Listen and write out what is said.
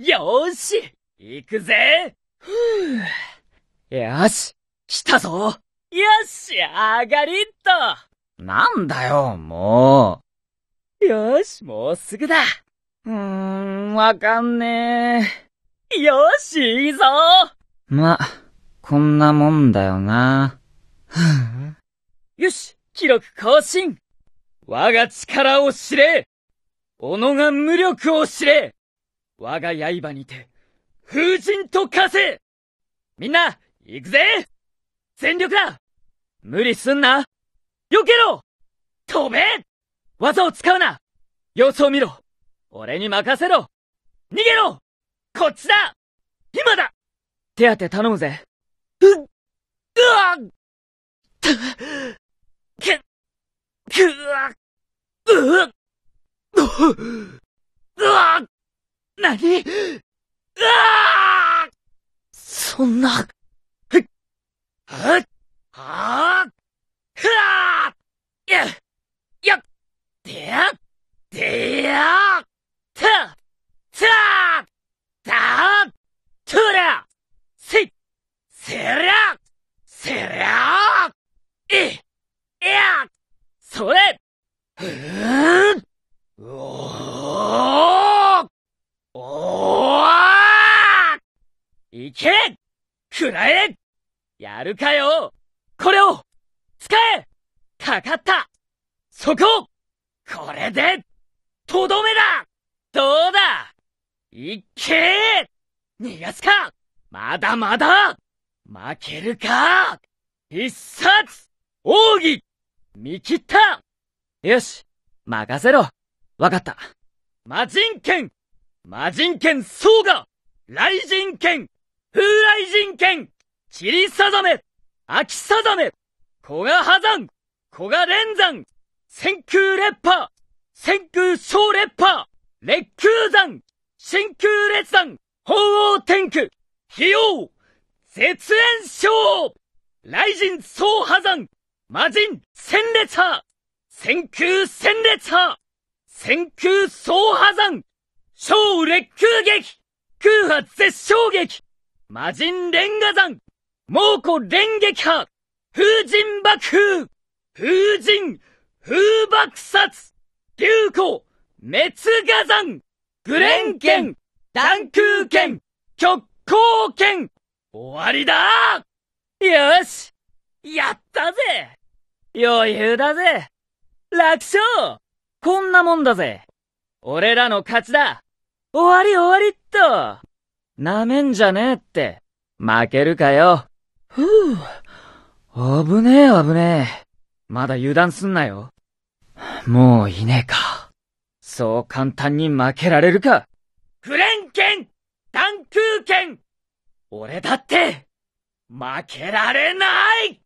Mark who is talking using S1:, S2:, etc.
S1: よーし行くぜふぅ。よし来たぞよし上がりっとなんだよ、もう。よし、もうすぐだうーん、わかんねえ。よし、いいぞま、こんなもんだよな。よし、記録更新我が力を知れ己が無力を知れ我が刃にて、風神と化せみんな、行くぜ全力だ無理すんな避けろ飛べ技を使うな様子を見ろ俺に任せろ逃げろこっちだ今だ手当て頼むぜ。ううわた、け、くわ、うわ、うわ何あそんな。ふっ。はっ。はっ。ふらーや、や、でや、でや、た、た、た、とら、せ、せら、せら、え、や、それ、うー行け食らえやるかよこれを使えかかったそここれでとどめだどうだいけ逃がすかまだまだ負けるか必殺奥義見切ったよし任せろわかった魔人剣魔人剣総が雷神剣風雷人剣チリサザメ秋サザメ小賀波山小賀連山千空烈波千空小烈波烈空山真空烈山鳳凰天空費用絶縁章雷神総波山魔人戦列派千空戦列派千空総波山小烈空撃空波絶衝撃魔人連河山猛虎連撃波風神爆風風神風爆殺竜虎滅河山グレン剣断空剣極光剣終わりだよしやったぜ余裕だぜ楽勝こんなもんだぜ俺らの勝ちだ終わり終わりっとなめんじゃねえって。負けるかよ。ふぅ。危ねえ危ねえ。まだ油断すんなよ。もういねえか。そう簡単に負けられるか。フレンケンダンクー俺だって負けられない